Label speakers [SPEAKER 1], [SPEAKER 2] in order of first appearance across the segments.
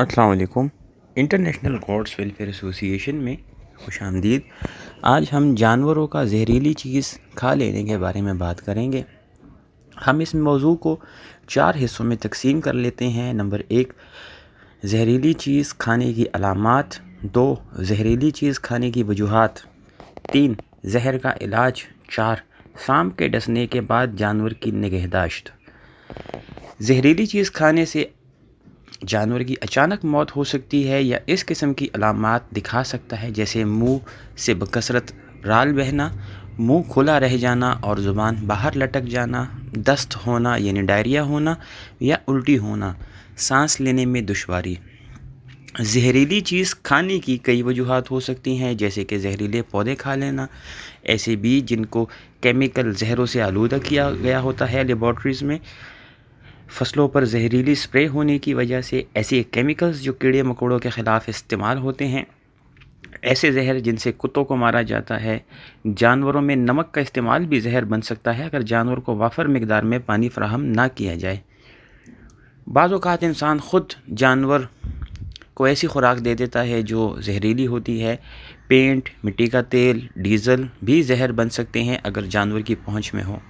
[SPEAKER 1] असलकुम international God's welfare association में खुश आमदीद आज हम जानवरों का जहरीली चीज़ खा लेने के बारे में बात करेंगे हम इस मौजू को चार हिस्सों में तकसीम कर लेते हैं नंबर एक जहरीली चीज़ खाने की अलामत दो जहरीली चीज़ खाने की वजूहत तीन जहर का इलाज चार शाम के डसने के बाद जानवर की निगहदाश्त जहरीली चीज़ खाने से जानवर की अचानक मौत हो सकती है या इस किस्म की अलामत दिखा सकता है जैसे मुंह से बकसरत राल बहना मुंह खुला रह जाना और ज़ुबान बाहर लटक जाना दस्त होना यानी डायरिया होना या उल्टी होना सांस लेने में दुशारी जहरीली चीज़ खाने की कई वजूहत हो सकती हैं जैसे कि जहरीले पौधे खा लेना ऐसे बीज जिनको केमिकल जहरों से आलूदा किया गया होता है लेबॉर्ट्रीज़ में फसलों पर जहरीली स्प्रे होने की वजह से ऐसे केमिकल्स जो कीड़े मकोड़ों के ख़िलाफ़ इस्तेमाल होते हैं ऐसे जहर जिनसे कुत्तों को मारा जाता है जानवरों में नमक का इस्तेमाल भी जहर बन सकता है अगर जानवर को वाफर मकदार में पानी फ्राहम ना किया जाए बाज़ात इंसान ख़ुद जानवर को ऐसी खुराक दे देता है जो जहरीली होती है पेंट मिट्टी का तेल डीज़ल भी जहर बन सकते हैं अगर जानवर की पहुंच में हो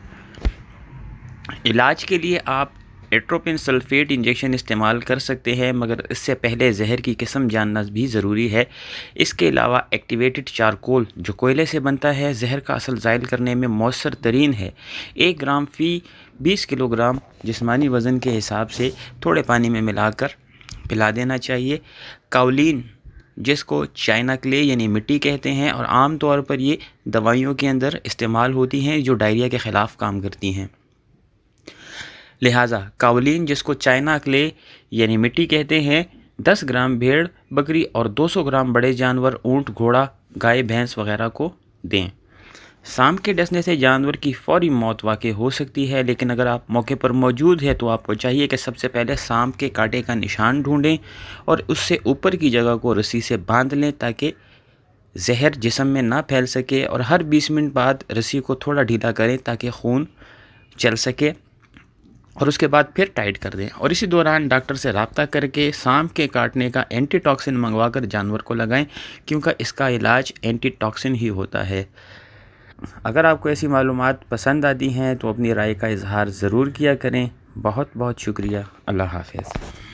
[SPEAKER 1] इलाज के लिए आप एट्रोपिन सल्फेट इंजेक्शन इस्तेमाल कर सकते हैं मगर इससे पहले जहर की किस्म जानना भी ज़रूरी है इसके अलावा एक्टिवेटेड चारकोल जो कोयले से बनता है जहर का असल ज़ायल करने में मौसर तरीन है एक ग्राम फ़ी बीस किलोग्राम जिसमानी वज़न के हिसाब से थोड़े पानी में मिलाकर पिला देना चाहिए काउलिन जिसको चाइना क्ले यानी मिट्टी कहते हैं और आम तौर पर ये दवाइयों के अंदर इस्तेमाल होती हैं जो डायरिया के ख़िलाफ़ काम करती हैं लिहाजा कावलिन जिसको चाइना क्ले यानी मिट्टी कहते हैं 10 ग्राम भेड़ बकरी और 200 ग्राम बड़े जानवर ऊंट घोड़ा गाय भैंस वगैरह को दें सांप के डसने से जानवर की फौरी मौत वाक़ हो सकती है लेकिन अगर आप मौके पर मौजूद है तो आपको चाहिए कि सबसे पहले सांप के कांटे का निशान ढूंढें और उससे ऊपर की जगह को रस्सी से बांध लें ताकि जहर जिसम में ना फैल सके और हर 20 मिनट बाद रस्सी को थोड़ा ढीला करें ताकि खून चल सके और उसके बाद फिर टाइट कर दें और इसी दौरान डॉक्टर से रबता करके सांप के काटने का एंटीटॉक्सिन मंगवा कर जानवर को लगाएं क्योंकि इसका इलाज एंटीटॉक्सिन ही होता है अगर आपको ऐसी मालूम पसंद आती हैं तो अपनी राय का इजहार ज़रूर किया करें बहुत बहुत शुक्रिया अल्लाह हाफिज़